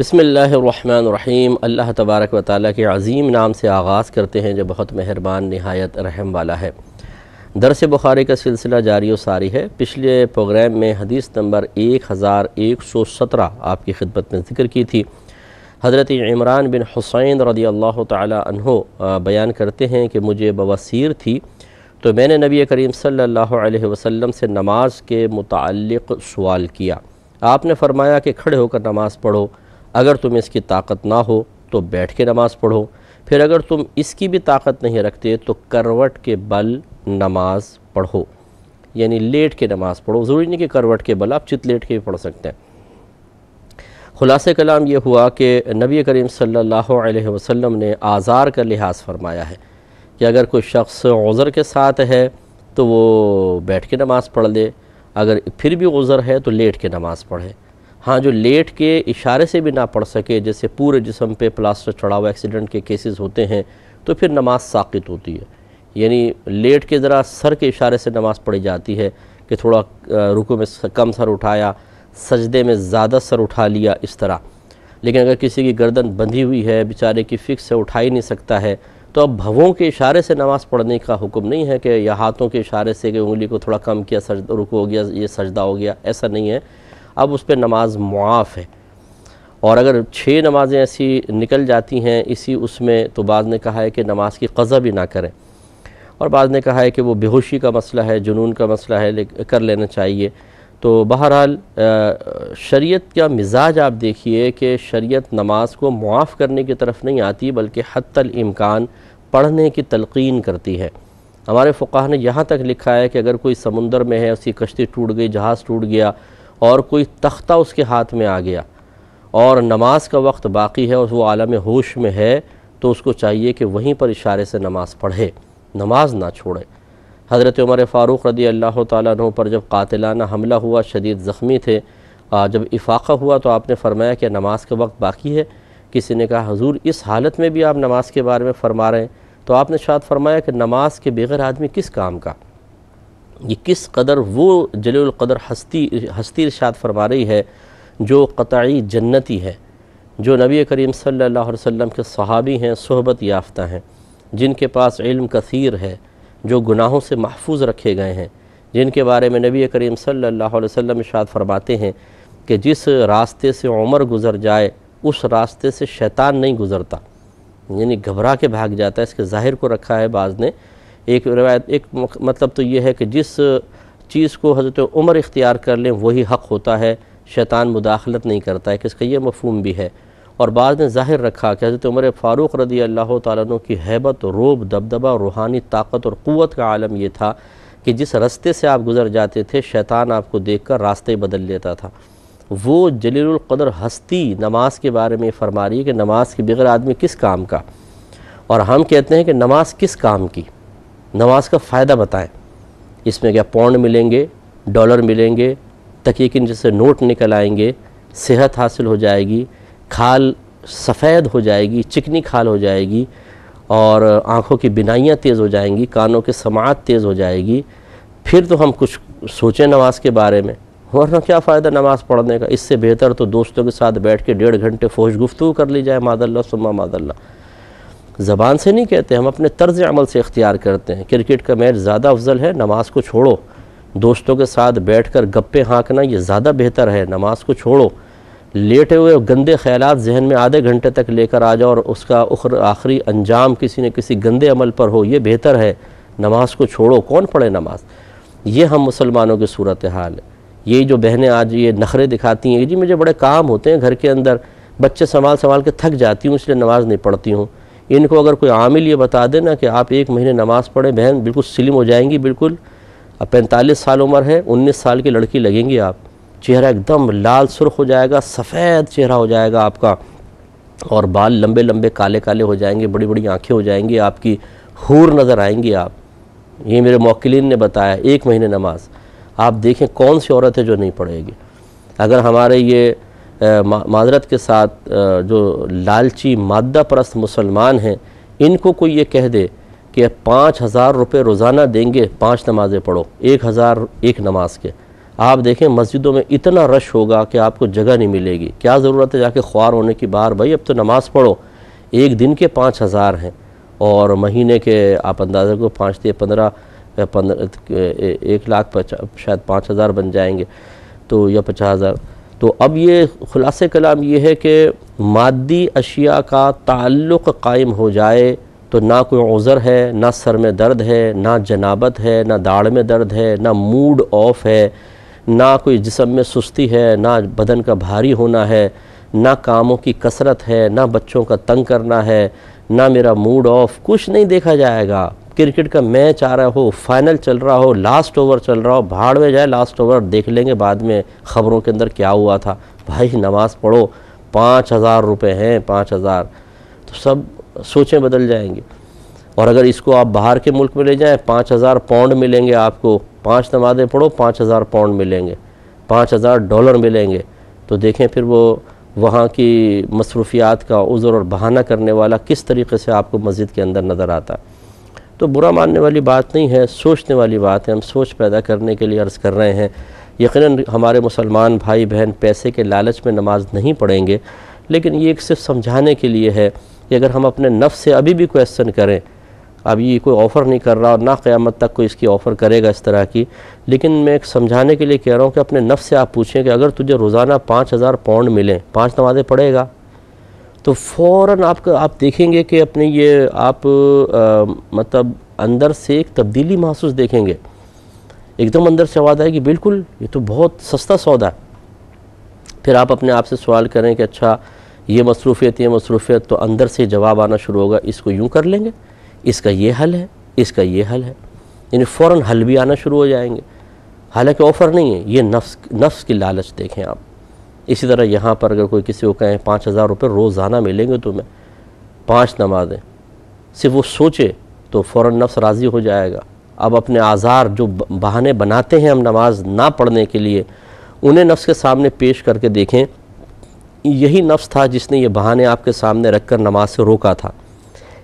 बसमीम अल्लाह तबारक व ताली के अज़ीम नाम से आगाज़ करते हैं जो बहुत मेहरबान नहायत रहम वाला है दरस बुखारी का सिलसिला जारी व सारी है पिछले प्रोग्राम में हदीस नंबर एक हज़ार एक सौ सत्रह आपकी खिदमत में ज़िक्र की थी हज़रत इमरान बिन हुसैन रदी अल्लाह तहो बयान करते हैं कि मुझे बवसर थी तो मैंने नबी करीम सल्लल्लाहु अलैहि वसल्लम से नमाज के मुतल सवाल किया आपने फ़रमाया कि खड़े होकर नमाज़ पढ़ो अगर तुम इसकी ताकत ना हो तो बैठ के नमाज़ पढ़ो फिर अगर तुम इसकी भी ताकत नहीं रखते तो करवट के बल नमाज पढ़ो यानी लेट के नमाज़ पढ़ो ज़रूरी नहीं कि करवट के बल आप चित लेट के भी पढ़ सकते हैं खुलासे कलाम यह हुआ कि नबी करीम सल्लल्लाहु अलैहि वसल्लम ने आज़ार का लिहाज फरमाया है कि अगर कोई शख्स उज़र के साथ है तो वो बैठ के नमाज़ पढ़ ले अगर फिर भी उज़र है तो लेट के नमाज़ पढ़े हाँ जो लेट के इशारे से भी ना पढ़ सके जैसे पूरे जिसम पे प्लास्टर चढ़ा हुआ एक्सीडेंट के केसेस होते हैं तो फिर नमाज साकित होती है यानी लेट के ज़रा सर के इशारे से नमाज पढ़ी जाती है कि थोड़ा रुको में कम सर उठाया सजदे में ज़्यादा सर उठा लिया इस तरह लेकिन अगर किसी की गर्दन बंधी हुई है बेचारे की फ़िक्स है उठा ही नहीं सकता है तो अब भवों के इशारे से नमाज़ पढ़ने का हुक्म नहीं है कि या हाथों के इशारे से कि उंगली को थोड़ा कम किया सज रुको हो गया ये सजदा हो गया ऐसा नहीं है अब उस पर नमाज मुआफ़ है और अगर छः नमाज़ें ऐसी निकल जाती हैं इसी उसमें तो बाद ने कहा है कि नमाज की क़ज़ा भी ना करें और बाद ने कहा है कि वो बेहोशी का मसला है जुनून का मसला है कर लेना चाहिए तो बहरहाल शरीयत का मिजाज आप देखिए कि शरीयत नमाज को मुआफ़ करने की तरफ नहीं आती बल्कि हत्तल इम्कान पढ़ने की तलकिन करती है हमारे फ़ुकाह ने यहाँ तक लिखा है कि अगर कोई समुंदर में है उसकी कश्ती टूट गई जहाज़ टूट गया और कोई तख्ता उसके हाथ में आ गया और नमाज का वक्त बाकी है और वो आलम होश में है तो उसको चाहिए कि वहीं पर इशारे से नमाज पढ़े नमाज ना छोड़े हज़रत उमर फ़ारूक़ रदी अल्लाह तु पर जब कातिलाना हमला हुआ शदीद ज़ख्मी थे जब इफाक़ा हुआ तो आपने फ़रमाया कि नमाज का वक्त बाकी है किसी ने कहा हजूर इस हालत में भी आप नमाज के बारे में फ़रमा रहे हैं तो आपने शायद फरमाया कि नमाज के बगैर आदमी किस काम का ये किस कदर वो जलील कदर हस्ती हस्ती इर्शाद फरमा रही है जो कतई जन्नती है जो नबी करीम सल्लल्लाहु अलैहि वसल्लम के सहाबी हैं सहबत याफ्ता हैं जिनके पास इल्म कसीर है जो गुनाहों से महफूज रखे गए हैं जिनके बारे में नबी करीम सल्लल्लाहु अलैहि वसल्लम इशाद फरमाते हैं कि जिस रास्ते से उम्र गुज़र जाए उस रास्ते से शैतान नहीं गुज़रता यानी घबरा के भाग जाता है इसके ज़ाहिर को रखा है बाज़ ने एक रवायत एक मतलब तो ये है कि जिस चीज़ को हज़रत उमर इख्तियार कर लें वही हक़ होता है शैतान मुदाखलत नहीं करता है कि इसका ये मफहम भी है और बाद ने ज़ाहिर रखा कि हज़रत उमर फ़ारूक रदी अल्लाह तु की हैबत रोब दबदबा रूहानी ताकत और क़वत का आलम यह था कि जिस रास्ते से आप गुज़र जाते थे शैतान आपको देख कर रास्ते बदल लेता था वो जलीलकदर हस्ती नमाज के बारे में फरमा रही है कि नमाज के बगैर आदमी किस काम का और हम कहते हैं कि नमाज किस काम की नमाज का फ़ायदा बताएं इसमें क्या पौंड मिलेंगे डॉलर मिलेंगे तकीकिन जैसे नोट निकल आएंगे सेहत हासिल हो जाएगी खाल सफ़ेद हो जाएगी चिकनी खाल हो जाएगी और आँखों की बिनाइयाँ तेज़ हो जाएंगी कानों की समात तेज़ हो जाएगी फिर तो हम कुछ सोचें नमाज़ के बारे में वरना क्या फ़ायदा नमाज़ पढ़ने का इससे बेहतर तो दोस्तों के साथ बैठ के डेढ़ घंटे फौज गुफ्तु कर ली जाए मादल्ला सुम्मा मादल्ला ज़बान से नहीं कहते हम अपने तर्ज अमल से इख्तियार करते हैं क्रिकेट का मैच ज़्यादा अफजल है नमाज को छोड़ो दोस्तों के साथ बैठ कर गप्पे हाँकना ये ज़्यादा बेहतर है नमाज को छोड़ो लेटे हुए गंदे ख्याल जहन में आधे घंटे तक लेकर आ जाओ और उसका उखर आखिरी अंजाम किसी न किसी गंदे अमल पर हो ये बेहतर है नमाज को छोड़ो कौन पढ़े नमाज ये हम मुसलमानों की सूरत हाल है ये जो बहनें आज ये नखरे दिखाती हैं जी मुझे बड़े काम होते हैं घर के अंदर बच्चे संभाल संभाल के थक जाती हूँ इसलिए नमाज़ नहीं पढ़ती हूँ इनको अगर कोई आमिल ये बता दे ना कि आप एक महीने नमाज़ पढ़ें बहन बिल्कुल स्लिम हो जाएंगी बिल्कुल अब पैंतालीस साल उम्र है उन्नीस साल की लड़की लगेंगी आप चेहरा एकदम लाल सुर्ख हो जाएगा सफ़ेद चेहरा हो जाएगा आपका और बाल लंबे लंबे काले काले हो जाएंगे बड़ी बड़ी आँखें हो जाएंगी आपकी हूर नज़र आएंगी आप ये मेरे मौकिलिन ने बताया एक महीने नमाज आप देखें कौन सी औरत है जो नहीं पढ़ेगी अगर हमारे ये माजरत के साथ जो लालची मादा परस्त मुसलमान हैं इनको कोई ये कह दे कि पाँच हज़ार रुपये रोज़ाना देंगे पाँच नमाज़ें पढ़ो एक हज़ार एक नमाज के आप देखें मस्जिदों में इतना रश होगा कि आपको जगह नहीं मिलेगी क्या ज़रूरत है जाके ख्वार होने की बार भाई अब तो नमाज़ पढ़ो एक दिन के पाँच हज़ार हैं और महीने के आप अंदाज़े को पाँच दिए पंद्रह पंद्रह एक लाख शायद पाँच हज़ार बन जाएंगे तो या पचास हज़ार तो अब ये ख़ुलास कलाम ये है कि मादी अशिया का ताल्लुक़ कायम हो जाए तो ना कोई उज़र है ना सर में दर्द है ना जनाबत है ना दाढ़ में दर्द है ना मूड ऑफ है ना कोई जिसम में सुस्ती है ना बदन का भारी होना है ना कामों की कसरत है ना बच्चों का तंग करना है ना मेरा मूड ऑफ कुछ नहीं देखा जाएगा क्रिकेट का मैच आ रहा हो फाइनल चल रहा हो लास्ट ओवर चल रहा हो भाड़ में जाए लास्ट ओवर देख लेंगे बाद में ख़बरों के अंदर क्या हुआ था भाई नमाज़ पढ़ो पाँच हज़ार रुपये हैं पाँच हज़ार तो सब सोचें बदल जाएंगे और अगर इसको आप बाहर के मुल्क में ले जाएं पाँच हज़ार पाउंड मिलेंगे आपको पाँच नमाज़ें पढ़ो पाँच हज़ार पाउंड मिलेंगे पाँच हज़ार डॉलर मिलेंगे तो देखें फिर वो वहाँ की मसरूफियात का उज़र और बहाना करने वाला किस तरीके से आपको मस्जिद के अंदर नज़र आता है तो बुरा मानने वाली बात नहीं है सोचने वाली बात है हम सोच पैदा करने के लिए अर्ज़ कर रहे हैं यकीन हमारे मुसलमान भाई बहन पैसे के लालच में नमाज नहीं पढ़ेंगे लेकिन ये एक सिर्फ समझाने के लिए है कि अगर हम अपने नफ़ से अभी भी क्वेश्चन करें अब ये कोई ऑफ़र नहीं कर रहा और ना क़्यामत तक कोई इसकी ऑफ़र करेगा इस तरह की लेकिन मैं एक समझाने के लिए कह रहा हूँ कि अपने नफ़ से आप पूछें कि अगर तुझे रोज़ाना पाँच हज़ार पाउंड मिलें पाँच नमाज़ें पढ़ेगा तो फ़ौर आपका आप देखेंगे कि अपने ये आप आ, मतलब अंदर से एक तब्दीली महसूस देखेंगे एकदम अंदर से आवाज़ आएगी बिल्कुल ये तो बहुत सस्ता सौदा है फिर आप अपने आप से सवाल करें कि अच्छा ये मसरूफियत ये मसरूफियत तो अंदर से जवाब आना शुरू होगा इसको यूँ कर लेंगे इसका ये हल है इसका ये हल है यानी फ़ौर हल भी आना शुरू हो जाएंगे हालांकि ऑफ़र नहीं है ये नफ्स नफ्स की लालच देखें आप इसी तरह यहाँ पर अगर कोई किसी को कहें पाँच हज़ार रुपये रोज़ाना मिलेंगे तुम्हें पाँच नमाजें सिर्फ वो सोचे तो फ़ौर नफ्स राज़ी हो जाएगा अब अपने आज़ार जो बहाने बनाते हैं हम नमाज ना पढ़ने के लिए उन्हें नफ्स के सामने पेश करके देखें यही नफ्स था जिसने ये बहाने आपके सामने रख कर नमाज से रोका था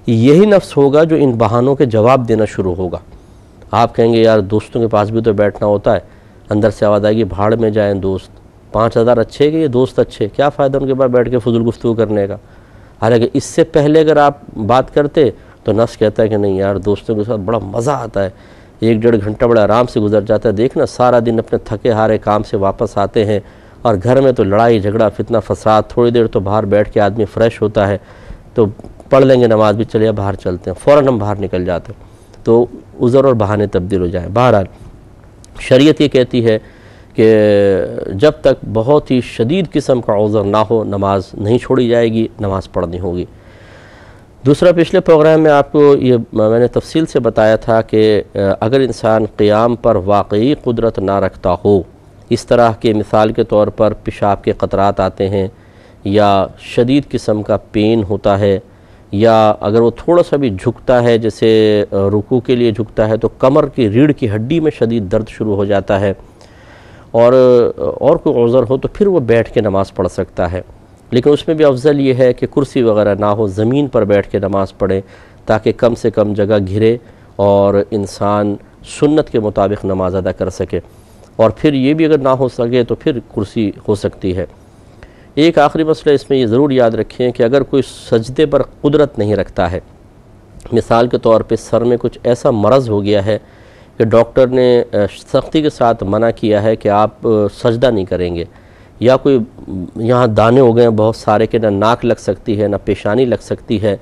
यही नफ्स होगा जो इन बहानों के जवाब देना शुरू होगा आप कहेंगे यार दोस्तों के पास भी तो बैठना होता है अंदर से आवाज़ आएगी भाड़ में जाएं दोस्त पाँच हज़ार अच्छे के ये दोस्त अच्छे क्या फ़ायदा उनके पास बैठ के फजूल गुफ्तु करने का हालांकि इससे पहले अगर आप बात करते तो नस कहता है कि नहीं यार दोस्तों के साथ बड़ा मज़ा आता है एक डेढ़ घंटा बड़ा आराम से गुजर जाता है देखना सारा दिन अपने थके हारे काम से वापस आते हैं और घर में तो लड़ाई झगड़ा फितना फसाद थोड़ी देर तो बाहर बैठ के आदमी फ़्रेश होता है तो पढ़ लेंगे नमाज भी चले बाहर चलते हैं फ़ौर हम बाहर निकल जाते हैं तो उज़र और बहाने तब्दील हो जाए बहरहाल शरीयत ये कहती है कि जब तक बहुत ही शदीद किस्म का उज़र ना हो नमाज नहीं छोड़ी जाएगी नमाज पढ़नी होगी दूसरा पिछले प्रोग्राम में आपको ये मैंने तफसील से बताया था कि अगर इंसान क़्याम पर वाकई कुदरत ना रखता हो इस तरह के मिसाल के तौर पर पेशाब के क़तरात आते हैं या शदीद किस्म का पेन होता है या अगर वो थोड़ा सा भी झुकता है जैसे रुकू के लिए झुकता है तो कमर की रीढ़ की हड्डी में शदीद दर्द शुरू हो जाता है और और कोई उज़र हो तो फिर वो बैठ के नमाज़ पढ़ सकता है लेकिन उसमें भी अफजल ये है कि कुर्सी वगैरह ना हो ज़मीन पर बैठ के नमाज़ पढ़े ताकि कम से कम जगह घिरे और इंसान सुन्नत के मुताबिक नमाज़ अदा कर सके और फिर ये भी अगर ना हो सके तो फिर कुर्सी हो सकती है एक आखिरी मसला इसमें ये ज़रूर याद रखें कि अगर कोई सजदे पर कुदरत नहीं रखता है मिसाल के तौर पर सर में कुछ ऐसा मरज़ हो गया है कि डॉक्टर ने सख्ती के साथ मना किया है कि आप सजदा नहीं करेंगे या कोई यहाँ दाने हो गए हैं बहुत सारे के ना नाक लग सकती है ना पेशानी लग सकती है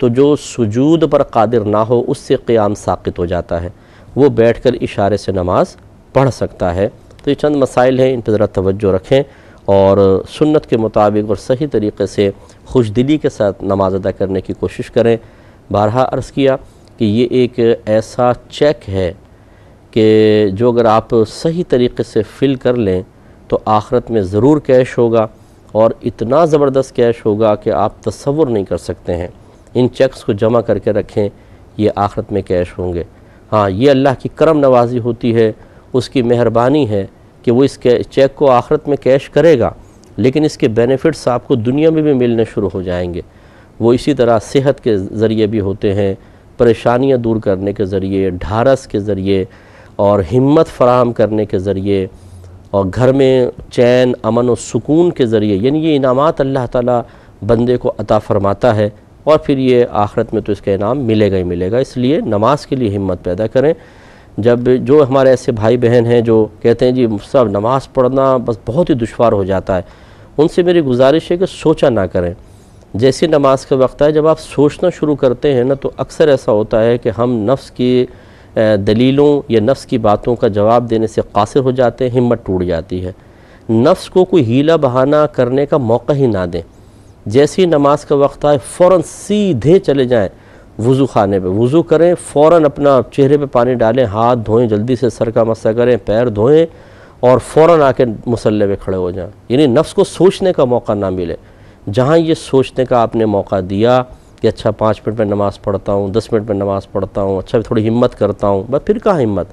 तो जो सुजूद पर कादिर ना हो उससे क़्याम साकित हो जाता है वो बैठ कर इशारे से नमाज पढ़ सकता है तो ये चंद मसाइल हैं इन पर ज़रा तवज्जो रखें और सुन्नत के मुताबिक और सही तरीके से खुश दिली के साथ नमाज अदा करने की कोशिश करें बारहा अर्ज़ किया कि ये एक ऐसा चेक है कि जो अगर आप सही तरीके से फिल कर लें तो आखरत में ज़रूर कैश होगा और इतना ज़बरदस्त कैश होगा कि आप तस्वुर नहीं कर सकते हैं इन चेक्स को जमा करके रखें ये आखरत में कैश होंगे हाँ ये अल्लाह की करम नवाजी होती है उसकी मेहरबानी है कि वो इस चेक को आखरत में कैश करेगा लेकिन इसके बेनिफिट्स आपको दुनिया में भी मिलने शुरू हो जाएंगे वो इसी तरह सेहत के ज़रिए भी होते हैं परेशानियाँ दूर करने के ज़रिए ढारस के ज़रिए और हिम्मत फराहम करने के ज़रिए और घर में चैन अमन और सुकून के ज़रिए यानी ये इनामत अल्लाह ताला बंदे को अता फरमाता है और फिर ये आखरत में तो इसका इनाम मिलेगा ही मिलेगा इसलिए नमाज के लिए हिम्मत पैदा करें जब जो हमारे ऐसे भाई बहन हैं जो कहते हैं जी सब नमाज़ पढ़ना बस बहुत ही दुशवार हो जाता है उनसे मेरी गुजारिश है कि सोचा ना करें जैसे नमाज का वक्त है जब आप सोचना शुरू करते हैं ना तो अक्सर ऐसा होता है कि हम नफ्स की दलीलों या नफ्स की बातों का जवाब देने से कासिर हो जाते हैं हिम्मत टूट जाती है नफ्स को कोई हीला बहाना करने का मौका ही ना दें जैसे ही नमाज का वक्त आए फ़ौर सीधे चले जाएँ वज़ू खाने पे वज़ू करें फ़ौर अपना चेहरे पे पानी डालें हाथ धोएं जल्दी से सर का मस्सा करें पैर धोएं और फ़ौर आके मसल्ले पे खड़े हो जाएं यानी नफ्स को सोचने का मौका ना मिले जहाँ ये सोचने का आपने मौका दिया कि अच्छा पाँच मिनट में नमाज़ पढ़ता हूँ दस मिनट में नमाज़ पढ़ता हूँ अच्छा थोड़ी हिम्मत करता हूँ बस फिर कहाँ हिम्मत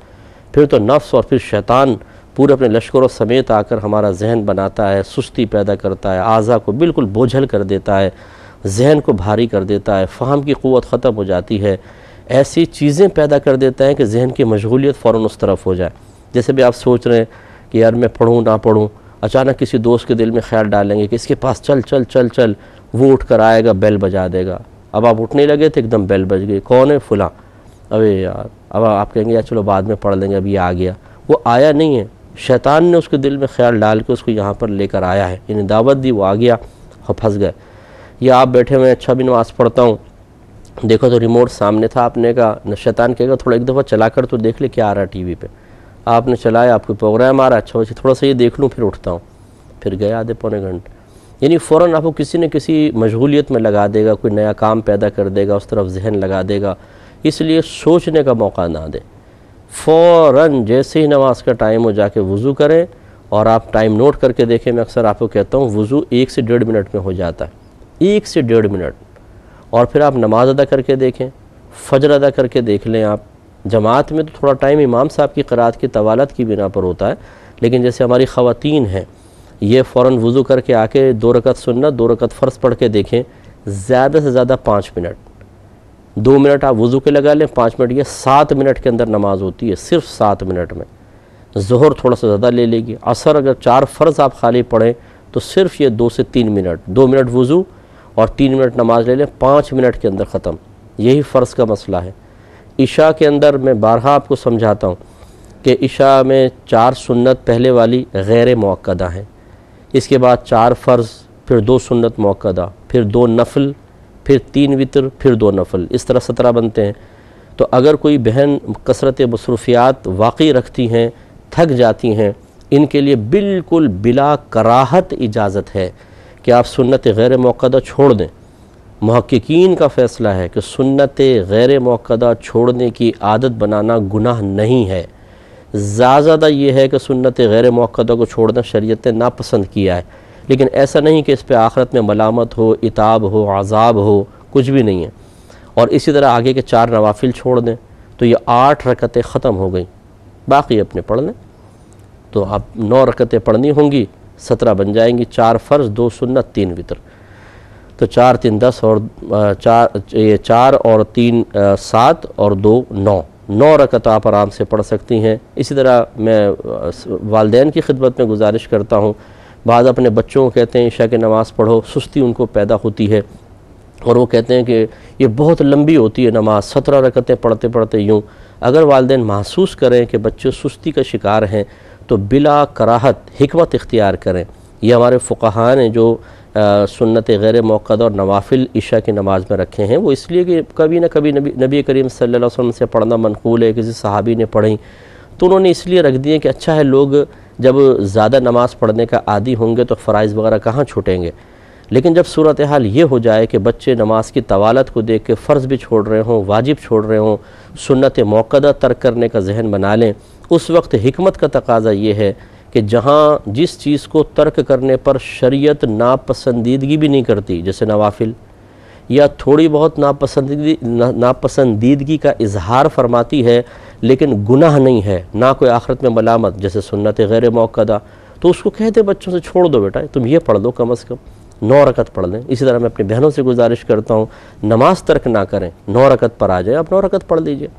फिर तो नफ्स और फिर शैतान पूरे अपने लश्करों समेत आकर हमारा जहन बनाता है सुस्ती पैदा करता है आज़ा को बिल्कुल बोझल कर देता है जहन को भारी कर देता है फ़हम की क़वत ख़त्म हो जाती है ऐसी चीज़ें पैदा कर देता है कि जहन की मशगूलियत फ़ौर उस तरफ हो जाए जैसे भी आप सोच रहे हैं कि यार मैं पढ़ूँ ना पढ़ूँ अचानक किसी दोस्त के दिल में ख्याल डालेंगे कि इसके पास चल चल चल चल वो उठ कर आएगा बेल बजा देगा अब आप उठने लगे थे एकदम बेल बज गई कौन है फुला अबे यार अब आप कहेंगे यार चलो बाद में पढ़ लेंगे अभी आ गया वो आया नहीं है शैतान ने उसके दिल में ख्याल डाल के उसको यहाँ पर लेकर आया है इन्हें दावत दी वो आ गया और फंस गए या आप बैठे हुए अच्छा भी नमाज़ पढ़ता हूँ देखो तो रिमोट सामने था आपने कहा शैतान कहेगा थोड़ा एक दफ़ा चला कर तो देख ले क्या आ रहा है वी पर आपने चलाया आपको प्रोग्राम आ रहा अच्छा वैसे थोड़ा सा ये देख लूँ फिर उठता हूँ फिर गया आधे पौने घंटे यानी फ़ौर आपको किसी न किसी मशगूलियत में लगा देगा कोई नया काम पैदा कर देगा उस तरफ जहन लगा देगा इसलिए सोचने का मौका ना दें फ़ौर जैसे ही नमाज का टाइम हो जाके वज़ू करें और आप टाइम नोट करके देखें मैं अक्सर आपको कहता हूँ वज़ू एक से डेढ़ मिनट में हो जाता है एक से डेढ़ मिनट और फिर आप नमाज अदा करके देखें फजर अदा करके देख लें आप जमात में तो थोड़ा टाइम इमाम साहब की करात की तवालत की बिना पर होता है लेकिन जैसे हमारी ख़वान हैं ये फ़ौर वज़ू करके आके दो रकत सुनना दो रकत फ़र्ज पढ़ के देखें ज़्यादा से ज़्यादा पाँच मिनट दो मिनट आप वज़ू के लगा लें पाँच मिनट ये सात मिनट के अंदर नमाज होती है सिर्फ सात मिनट में जहर थोड़ा सा ज़्यादा ले लेगी असर अगर चार फ़र्ज़ आप खाली पढ़ें तो सिर्फ ये दो से तीन मिनट दो मिनट वज़ू और तीन मिनट नमाज ले लें पाँच मिनट के अंदर ख़त्म यही फ़र्ज़ का मसला है ईशा के अंदर मैं बारहा आपको समझाता हूँ कि ईशा में चार सुन्नत पहले वाली गैर मौक़दा हैं इसके बाद चार फ़र्ज़ फिर दो सुन्नत मौकदा फिर दो नफल फिर तीन वितर फिर दो नफल इस तरह सत्रह बनते हैं तो अगर कोई बहन कसरत मसरूफियात वाकई रखती हैं थक जाती हैं इनके लिए बिल्कुल बिला कराहत इजाज़त है कि आप सुन्नत गैर मौकदा छोड़ दें महक्कीन का फ़ैसला है कि सुन्नत गैर मौकदा छोड़ने की आदत बनाना गुनाह नहीं है ज़्यादा ज़्यादा ये है कि सुन्नत गैर मौक़दा को छोड़ना शरीयत ने नापसंद किया है लेकिन ऐसा नहीं कि इस पर आखरत में मलामत हो इताब हो आज़ाब हो कुछ भी नहीं है और इसी तरह आगे के चार नवाफिल छोड़ दें तो ये आठ रकतें ख़त्म हो गई बाकी अपने पढ़ लें तो आप नौ रकतें पढ़नी होंगी सत्रह बन जाएंगी चार फ़र्ज दो सुन्नत तीन वितर तो चार तीन दस और चार ये चार और तीन सात और दो नौ नौ रकत आप आराम से पढ़ सकती हैं इसी तरह मैं वालदेन की खिदमत में गुजारिश करता हूँ बाद अपने बच्चों को कहते हैं ईशा की नमाज़ पढ़ो सुस्ती उनको पैदा होती है और वो कहते हैं कि ये बहुत लंबी होती है नमाज सत्रह रकतें पढ़ते पढ़ते यूँ अगर वालदे महसूस करें कि बच्चे सुस्ती का शिकार हैं तो बिला कराहत हमत इख्तियार करें ये हमारे फ़ुकाहा हैं जो सुन्नत गैर मौक़द और नवाफिल ईशा की नमाज़ में रखे हैं वो इसलिए कि कभी ना कभी नबी नबी करीम सल्लल्लाहु अलैहि वसल्लम से पढ़ना मनकूल है किसी सहाबी ने पढ़ी तो उन्होंने इसलिए रख दिए कि अच्छा है लोग जब ज़्यादा नमाज़ पढ़ने का आदि होंगे तो फ़रज़ वगैरह कहाँ छूटेंगे लेकिन जब सूरत हाल ये हो जाए कि बच्चे नमाज की तवालत को देख के फ़र्ज़ भी छोड़ रहे हों वाजिब छोड़ रहे हों सुन्नत मौक़दा तर्क करने का जहन बना लें उस वक्त हमत का तकाजा ये है कि जहाँ जिस चीज़ को तर्क करने पर शरीयत नापसंदीदगी भी नहीं करती जैसे नवाफिल या थोड़ी बहुत नापसंदीदगी नापसंदीदगी का इजहार फरमाती है लेकिन गुनाह नहीं है ना कोई आखरत में मलामत जैसे सुन्नत गैर मौकदा तो उसको कहते बच्चों से छोड़ दो बेटा तुम ये पढ़ लो कम अज़ कम नौ रकत पढ़ लें इसी तरह मैं अपनी बहनों से गुजारिश करता हूँ नमाज तर्क ना करें नौ रकत पर आ जाए आप नौ रकत पढ़ लीजिए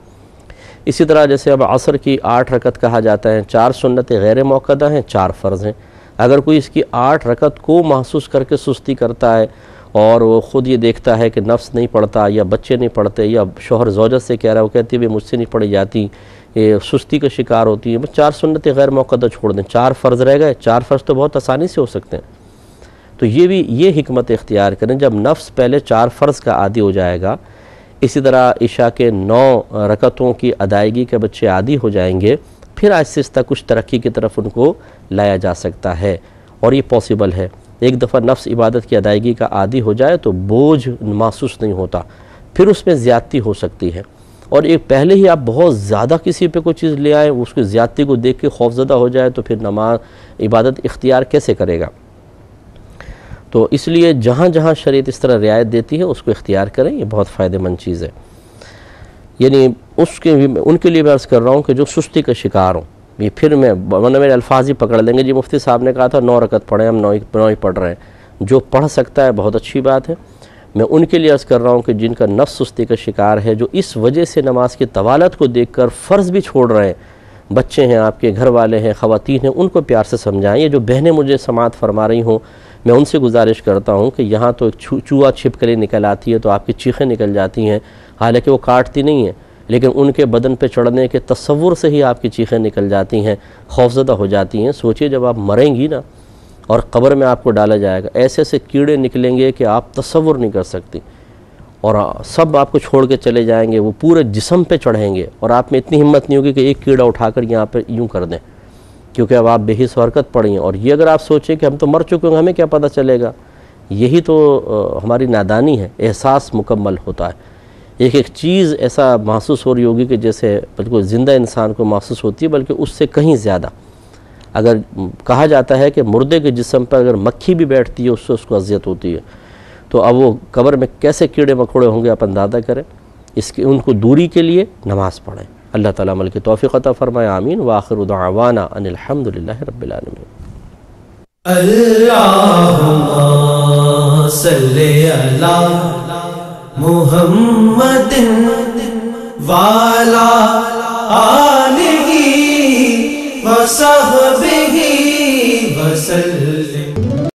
इसी तरह जैसे अब असर की आठ रकत कहा जाता है चार सुन्नत गैर मौकदा हैं चार फ़र्ज़ हैं अगर कोई इसकी आठ रकत को महसूस करके सुस्ती करता है और वो ख़ुद ये देखता है कि नफ्स नहीं पढ़ता या बच्चे नहीं पढ़ते या शोहर जोजत से कह रहा है वो कहती है भाई मुझसे नहीं पढ़ी जाती ये सुस्ती का शिकार होती है बस चार सुन्नत गैर मौकदा छोड़ दें चार फ़र्ज़ रह गए चार फ़र्ज़ तो बहुत आसानी से हो सकते हैं तो ये भी ये हमत इख्तियार करें जब नफ्स पहले चार फ़र्ज़ का आदि हो जाएगा इसी तरह ईशा के नौ रकतों की अदायगी के बच्चे आदि हो जाएंगे फिर आहिस्ता कुछ तरक्की की तरफ उनको लाया जा सकता है और ये पॉसिबल है एक दफ़ा नफ्स इबादत की अदायगी का आदि हो जाए तो बोझ महसूस नहीं होता फिर उसमें ज़्यादती हो सकती है और एक पहले ही आप बहुत ज़्यादा किसी पे कोई चीज़ ले आए उसकी ज़्यादती को देख के खौफजदा हो जाए तो फिर नमाज इबादत इख्तियार कैसे करेगा तो इसलिए जहाँ जहाँ शरीत इस तरह रियायत देती है उसको इख्तियार करें ये बहुत फ़ायदेमंद चीज़ है यानी उसके भी उनके लिए मैं अर्ज़ कर रहा हूँ कि जो सुस्ती का शिकार हूँ ये फिर मैं वन मेरे अल्फाज ही पकड़ लेंगे जी मुफ्ती साहब ने कहा था नौ रकत पढ़ें हम नौ ही नौ ही पढ़ रहे हैं जो पढ़ सकता है बहुत अच्छी बात है मैं उनके लिए अर्ज़ कर रहा हूँ कि जिनका नफ़ सुस्ती का शिकार है जो इस वजह से नमाज की तवालत को देख कर फ़र्ज़ भी छोड़ रहे हैं बच्चे हैं आपके घर वाले हैं ख़वान हैं उनको प्यार से समझाएँ ये जो बहनें मुझे समात फरमा रही हूँ मैं उनसे गुजारिश करता हूँ कि यहाँ तो चूहा चूहा कर निकल आती है तो आपकी चीखें निकल जाती हैं हालांकि वो काटती नहीं है लेकिन उनके बदन पे चढ़ने के तस्वुर से ही आपकी चीखें निकल जाती हैं खौफजदा हो जाती हैं सोचिए जब आप मरेंगी ना और कब्र में आपको डाला जाएगा ऐसे ऐसे कीड़े निकलेंगे कि आप तस्वुर नहीं कर सकती और सब आपको छोड़ के चले जाएंगे वो पूरे जिसम पे चढ़ेंगे और आप में इतनी हिम्मत नहीं होगी कि एक कीड़ा उठाकर यहाँ पर यूँ कर दें क्योंकि अब आप बेहिस हरकत पड़ी हैं और ये अगर आप सोचें कि हम तो मर चुके हैं हमें क्या पता चलेगा यही तो हमारी नादानी है एहसास मुकम्मल होता है एक एक चीज़ ऐसा महसूस हो रही होगी कि जैसे बिल्कुल ज़िंदा इंसान को महसूस होती है बल्कि उससे कहीं ज़्यादा अगर कहा जाता है कि मुर्दे के जिसम पर अगर मक्खी भी बैठती है उससे उसको अजियत होती है तो अब वो कब्र में कैसे कीड़े मकोड़े होंगे आप अंदाज़ा करें इसके उनको दूरी के लिए नमाज़ पढ़ें अल्लाह ताला मल की तौफ़ीक़ अता फ़रमाए आमीन व वाखिर उदावाना अनिलहमदिल्ला रबालमीन मोहम्मद वाला आलही वसहबही वसल